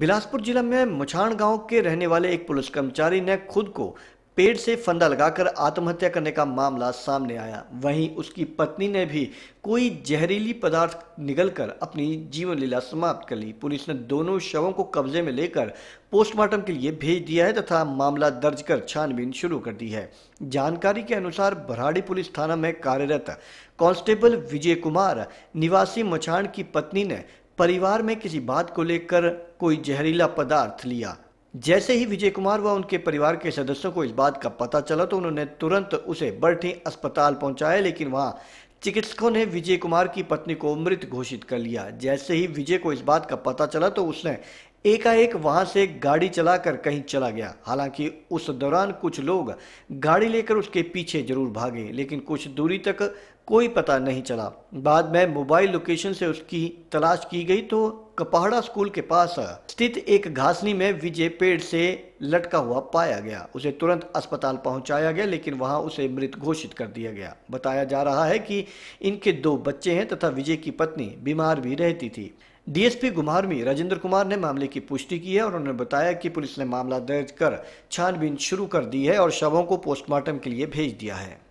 बिलासपुर जिला में मुछाण गांव के रहने वाले एक पुलिस कर्मचारी ने खुद को पेड़ से फंदा लगाकर आत्महत्या करने का मामला सामने आया वहीं उसकी पत्नी ने भी कोई जहरीली पदार्थ निगलकर अपनी जीवन लीला समाप्त कर ली पुलिस ने दोनों शवों को कब्जे में लेकर पोस्टमार्टम के लिए भेज दिया है तथा मामला दर्ज कर छानबीन शुरू कर दी है जानकारी के अनुसार भराड़ी पुलिस थाना में कार्यरत कांस्टेबल विजय कुमार निवासी मछाण की पत्नी ने परिवार में किसी बात को लेकर कोई जहरीला पदार्थ लिया जैसे ही विजय कुमार व उनके परिवार के सदस्यों को इस बात का पता चला तो उन्होंने तुरंत उसे बर्ठी अस्पताल पहुंचाया लेकिन वहां चिकित्सकों ने विजय कुमार की पत्नी को मृत घोषित कर लिया जैसे ही विजय को इस बात का पता चला तो उसने एकाएक वहां से गाड़ी चलाकर कहीं चला गया हालांकि उस दौरान कुछ लोग गाड़ी लेकर उसके पीछे जरूर भागे लेकिन कुछ दूरी तक कोई पता नहीं चला बाद में मोबाइल लोकेशन से उसकी तलाश की गई तो कपाहड़ा स्कूल के पास स्थित एक घासनी में विजय पेड़ से लटका हुआ पाया गया उसे तुरंत अस्पताल पहुंचाया गया लेकिन वहां उसे मृत घोषित कर दिया गया बताया जा रहा है कि इनके दो बच्चे हैं तथा विजय की पत्नी बीमार भी रहती थी डीएसपी गुमारमी राजेंद्र कुमार ने मामले की पुष्टि की है और उन्होंने बताया कि पुलिस ने मामला दर्ज कर छानबीन शुरू कर दी है और शवों को पोस्टमार्टम के लिए भेज दिया है